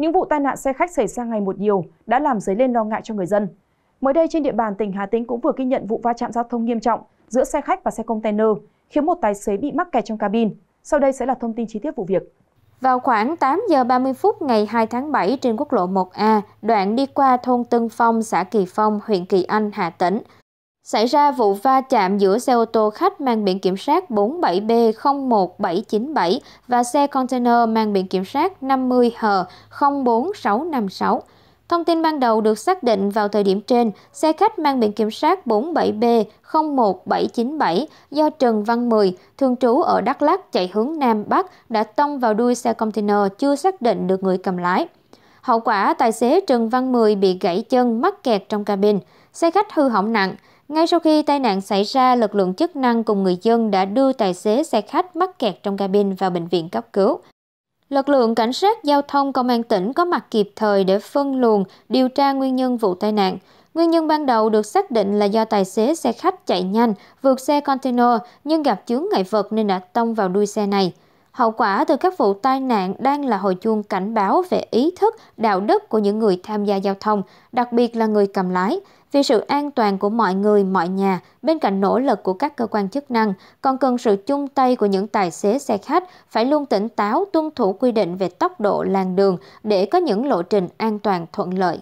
Những vụ tai nạn xe khách xảy ra ngày một nhiều đã làm dấy lên lo ngại cho người dân. Mới đây trên địa bàn tỉnh Hà Tĩnh cũng vừa ghi nhận vụ va chạm giao thông nghiêm trọng giữa xe khách và xe container, khiến một tài xế bị mắc kẹt trong cabin. Sau đây sẽ là thông tin chi tiết vụ việc. Vào khoảng 8 giờ 30 phút ngày 2 tháng 7 trên quốc lộ 1A, đoạn đi qua thôn Tân Phong, xã Kỳ Phong, huyện Kỳ Anh, Hà Tĩnh, xảy ra vụ va chạm giữa xe ô tô khách mang biển kiểm soát 47B01797 và xe container mang biển kiểm soát 50H04656. Thông tin ban đầu được xác định vào thời điểm trên, xe khách mang biển kiểm soát 47B01797 do Trần Văn Mười, thường trú ở Đắk Lắc, chạy hướng Nam Bắc đã tông vào đuôi xe container chưa xác định được người cầm lái. Hậu quả, tài xế Trần Văn Mười bị gãy chân mắc kẹt trong cabin, xe khách hư hỏng nặng, ngay sau khi tai nạn xảy ra, lực lượng chức năng cùng người dân đã đưa tài xế xe khách mắc kẹt trong cabin vào bệnh viện cấp cứu. Lực lượng cảnh sát giao thông công an tỉnh có mặt kịp thời để phân luồng, điều tra nguyên nhân vụ tai nạn. Nguyên nhân ban đầu được xác định là do tài xế xe khách chạy nhanh, vượt xe container nhưng gặp chướng ngại vật nên đã tông vào đuôi xe này hậu quả từ các vụ tai nạn đang là hồi chuông cảnh báo về ý thức đạo đức của những người tham gia giao thông đặc biệt là người cầm lái vì sự an toàn của mọi người mọi nhà bên cạnh nỗ lực của các cơ quan chức năng còn cần sự chung tay của những tài xế xe khách phải luôn tỉnh táo tuân thủ quy định về tốc độ làn đường để có những lộ trình an toàn thuận lợi